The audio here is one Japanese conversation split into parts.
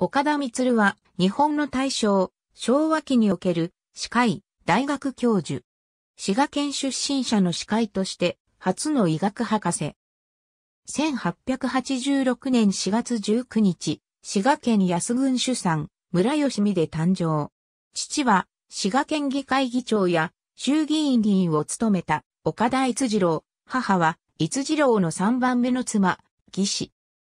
岡田光は、日本の大正、昭和期における、司会、大学教授。滋賀県出身者の司会として、初の医学博士。1886年4月19日、滋賀県安郡主産、村吉見で誕生。父は、滋賀県議会議長や、衆議院議員を務めた、岡田逸次郎。母は、逸次郎の3番目の妻、義士。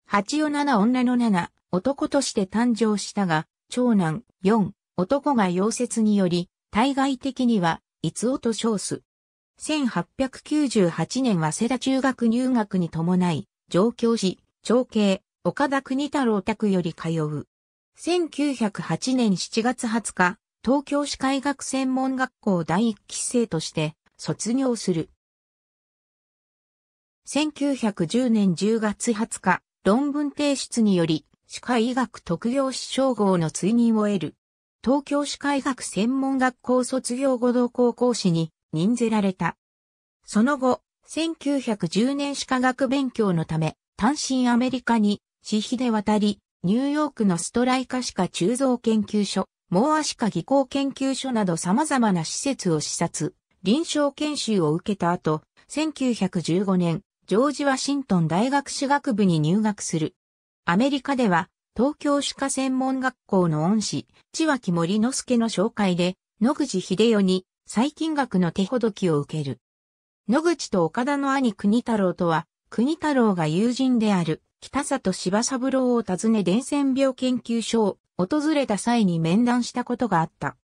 八四七女の七。男として誕生したが、長男、四、男が溶接により、対外的には、いつおと称す。1898年早稲田中学入学に伴い、上京し、長兄、岡田国太郎宅より通う。1908年7月20日、東京市海学専門学校第一期生として卒業する。1910年10月20日、論文提出により、歯科医学特業士称号の追認を得る。東京歯科医学専門学校卒業後同高校士に任ぜられた。その後、1910年歯科学勉強のため、単身アメリカに、私費で渡り、ニューヨークのストライカ歯科鋳造研究所、モア歯科技工研究所など様々な施設を視察、臨床研修を受けた後、1915年、ジョージ・ワシントン大学歯学部に入学する。アメリカでは、東京歯科専門学校の恩師、千脇森之助の紹介で、野口秀代に、最近学の手ほどきを受ける。野口と岡田の兄国太郎とは、国太郎が友人である、北里柴三郎を訪ね伝染病研究所を訪れた際に面談したことがあった。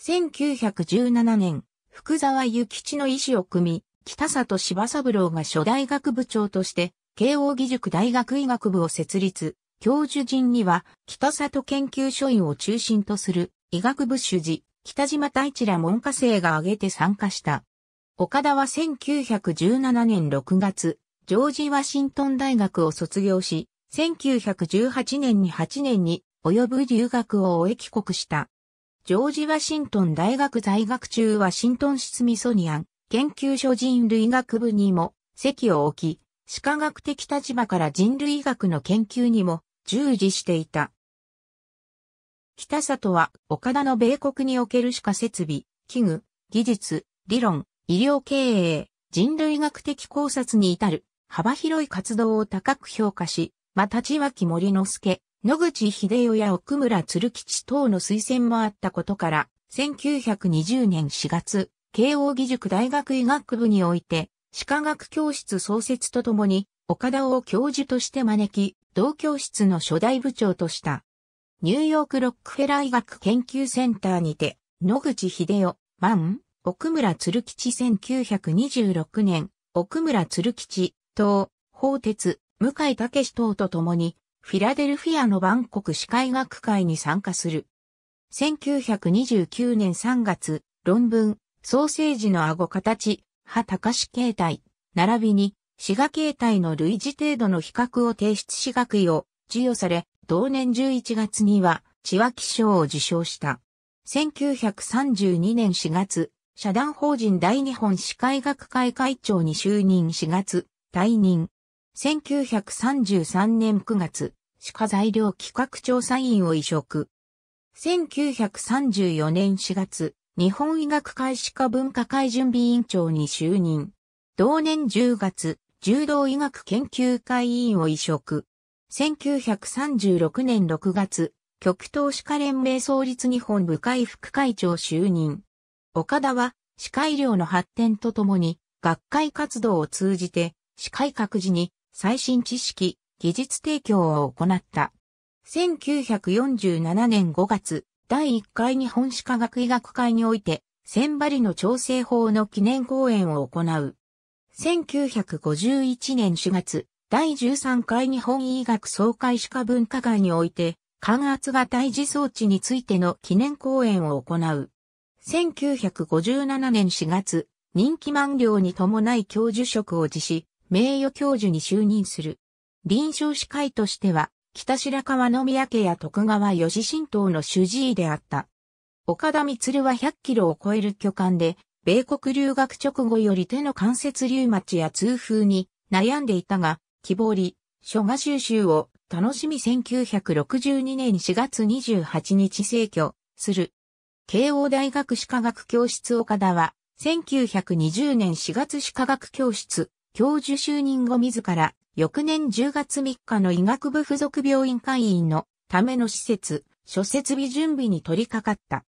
1917年、福沢諭吉の意志を組み、北里柴三郎が初代学部長として慶応義塾大学医学部を設立、教授陣には、北里研究所員を中心とする医学部主事、北島太一ら門下生が挙げて参加した。岡田は1917年6月、ジョージ・ワシントン大学を卒業し、1918年に8年に及ぶ留学を終え帰国した。ジョージ・ワシントン大学在学中ワシントン・シスミソニアン研究所人類学部にも席を置き、歯科学的立場から人類学の研究にも従事していた。北里は岡田の米国における歯科設備、器具、技術、理論、医療経営、人類学的考察に至る幅広い活動を高く評価し、また千脇森之助、野口秀夫や奥村鶴吉等の推薦もあったことから、1920年4月、慶応義塾大学医学部において、歯科学教室創設とともに、岡田を教授として招き、同教室の初代部長とした。ニューヨークロックフェラー医学研究センターにて、野口秀夫、万、ン、奥村鶴吉1926年、奥村鶴吉、東、法鉄、向井武史等と共に、フィラデルフィアの万国歯科医学会に参加する。1929年3月、論文、ソーセージの顎形、派高し形態、並びに、滋賀形態の類似程度の比較を提出し学位を授与され、同年11月には、千脇賞を受賞した。1932年4月、社団法人大日本歯科医学会会長に就任4月、退任。1933年9月、歯科材料企画調査員を移植。1934年4月、日本医学会歯科文化会準備委員長に就任。同年10月、柔道医学研究会委員を移植。1936年6月、極東歯科連盟創立日本部会副会長就任。岡田は、歯科医療の発展とともに、学会活動を通じて、歯科医各自に最新知識、技術提供を行った。1947年5月、第1回日本歯科学医学会において、千張の調整法の記念講演を行う。1951年4月、第13回日本医学総会歯科文化会において、感圧が大事。装置についての記念講演を行う。1957年4月、任期満了に伴い教授職を辞し、名誉教授に就任する。臨床歯科医としては、北白川宮家や徳川義神道の主治医であった。岡田光は100キロを超える巨漢で、米国留学直後より手の関節リウマチや痛風に悩んでいたが、木彫り、書画収集を楽しみ1962年4月28日成居する。慶応大学歯科学教室岡田は、1920年4月歯科学教室、教授就任後自ら翌年10月3日の医学部附属病院会員のための施設、諸設備準備に取り掛かった。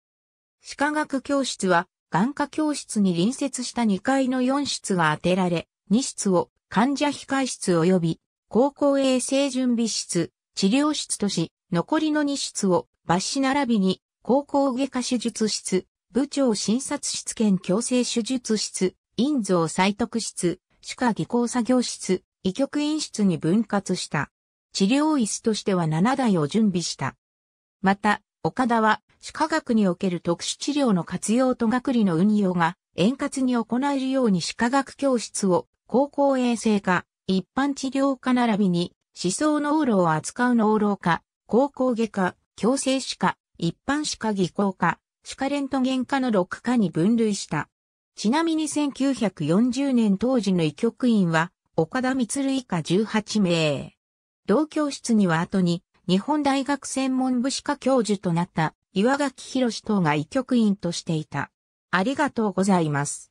歯科学教室は、眼科教室に隣接した2階の4室が当てられ、2室を患者控室及び、高校衛生準備室、治療室とし、残りの2室を、抜歯並びに、高校外科手術室、部長診察室兼矯正手術室、院蔵採徳室、歯科技工作業室、医局院室に分割した。治療椅子としては7台を準備した。また、岡田は、歯科学における特殊治療の活用と学理の運用が円滑に行えるように歯科学教室を高校衛生科、一般治療科並びに思想の老を扱うの労科、高校外科、矯正歯科、一般歯科技工科、歯科レントゲン科の6科に分類した。ちなみに1940年当時の医局院は岡田光以下18名。同教室には後に、日本大学専門部歯科教授となった岩垣博等が医局員としていた。ありがとうございます。